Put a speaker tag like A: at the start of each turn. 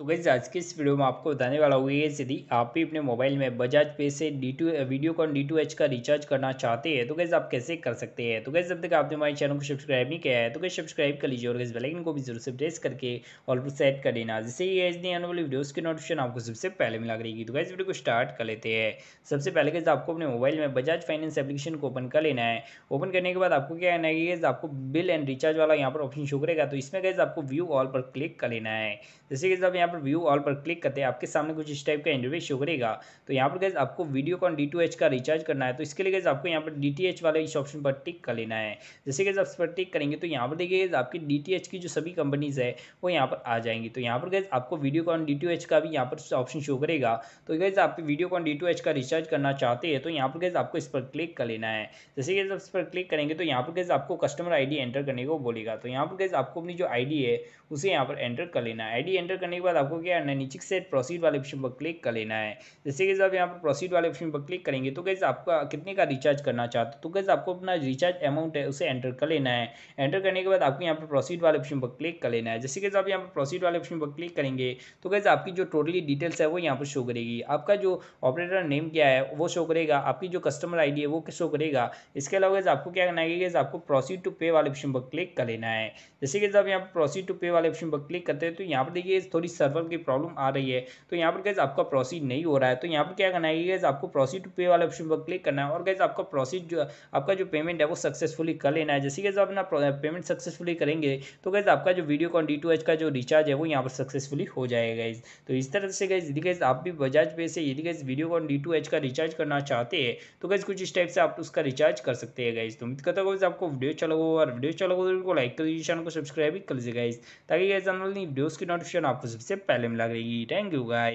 A: तो गैस आज के इस वीडियो में आपको बताने वाला हूँ ये यदि आप भी अपने मोबाइल में बजाज पे से D to Videocon D to H का रिचार्ज करना चाहते हैं तो गैस आप कैसे कर सकते हैं तो गैस जब तक आपने हमारे चैनल को सब्सक्राइब नहीं किया है तो गैस सब्सक्राइब कर लीजिए और गैस बेलाइकन को भी जरूर से प्रेस करके ऑल पर सेट कर लेना जिससे ये एच आने वाली वीडियोज़ की नोटिफिकेशन आपको सबसे पहले मिला करेगी तो गैस वीडियो को स्टार्ट कर लेते हैं सबसे पहले गैस आपको अपने मोबाइल में बजाज फाइनेंस एप्लीकेशन को ओपन कर लेना है ओपन करने के बाद आपको क्या कहना है गैस आपको बिल एंड रिचार्ज वाला यहाँ पर ऑप्शन शो करेगा तो इसमें गैस आपको व्यू ऑल पर क्लिक कर लेना है जैसे गैस आप यहाँ पर व्यू ऑल पर क्लिक करते हैं आपके सामने कुछ इस टाइप का इंटरव्यू शो करेगा तो यहाँ पर गैस आपको वीडियो कॉन डी का रिचार्ज करना है तो इसके लिए गैस आपको यहाँ पर डी वाले इस ऑप्शन पर टिक कर लेना है जैसे गैस आप इस पर टिक करेंगे तो यहाँ पर देखिए आपकी डी की जो सभी कंपनीज़ है वो यहाँ पर आ जाएंगी तो यहाँ पर गैस आपको वीडियो कॉन डी का भी यहाँ पर ऑप्शन शो करेगा तो गैस आप वीडियो कॉन डी का रिचार्ज करना चाहते हैं तो यहाँ पर गैस आपको इस पर क्लिक कर लेना है जैसे गैस आप इस पर क्लिक करेंगे तो यहाँ पर गैस आपको कस्टमर आईडी एंटर करने को बोलेगा तो यहाँ पर गैस आपको अपनी जो आईडी है उसे यहाँ पर एंटर कर लेना है आईडी एंटर करने के बाद आपको क्या करना है नीचे से प्रोसीड वाले ऑप्शन पर क्लिक कर लेना है जैसे कि आप यहाँ पर प्रोसीड वाले ऑप्शन पर क्लिक करेंगे तो कैसे आपका कितने का रिचार्ज करना चाहते हो तो कैसे आपको अपना रिचार्ज अमाउंट है उसे एंटर कर लेना है एंटर करने के बाद आपको यहाँ पर प्रोसीड वाले ऑप्शन पर क्लिक कर लेना है जैसे कि आप यहाँ पर प्रोसीड वाले ऑप्शन पर क्लिक करेंगे तो कैसे आपकी जो टोटली डिटेल्स है वो यहाँ पर शो करेगी आपका जो ऑपरेटर नेम क्या है वो शो करेगा आपकी जो कस्टमर आई है वो शो करेगा इसके अलावा कैसे आपको क्या करना है आपको प्रोसीड टू पे वाले ऑप्शन पर क्लिक कर लेना है जैसे कि जब यहाँ पर प्रोसीड टू पे वाले ऑप्शन पर क्लिक करते हैं तो यहाँ पर देखिए थोड़ी सर्वर की प्रॉब्लम आ रही है तो यहाँ पर गैस आपका प्रोसीड नहीं हो रहा है तो यहाँ पर क्या करना है गैस आपको प्रोसीड टू पे वाले ऑप्शन पर क्लिक करना है और गैस आपका प्रोसीड जो आपका जो पेमेंट है वो सक्सेसफुली कर लेना है जैसे गैस अपना पेमेंट सक्सेसफुली करेंगे तो गैस आपका जो वीडियो कॉन डी का जो रिचार्ज है वो यहाँ पर सक्सेसफुली हो जाएगा इस तो इस तरह से गैस यदि गैस आप भी बजाज पे से यदि गैस वीडियो कॉन डी का रिचार्ज करना चाहते हैं तो गैस कुछ इस टाइप से आप उसका रिचार्ज कर सकते हैं गैस तो उम्मीद करता हूँ आपको वीडियो अच्छा चलो और वीडियो अच्छा चलो तो लाइक कर दीजिए चैनल को सब्सक्राइब भी कर लीजिए गाइज ताकि गाइज आने वाली वीडियोज़ की नोटिफिकेशन आपको सबसे इससे पहले मिला करेगी थैंक यू गाय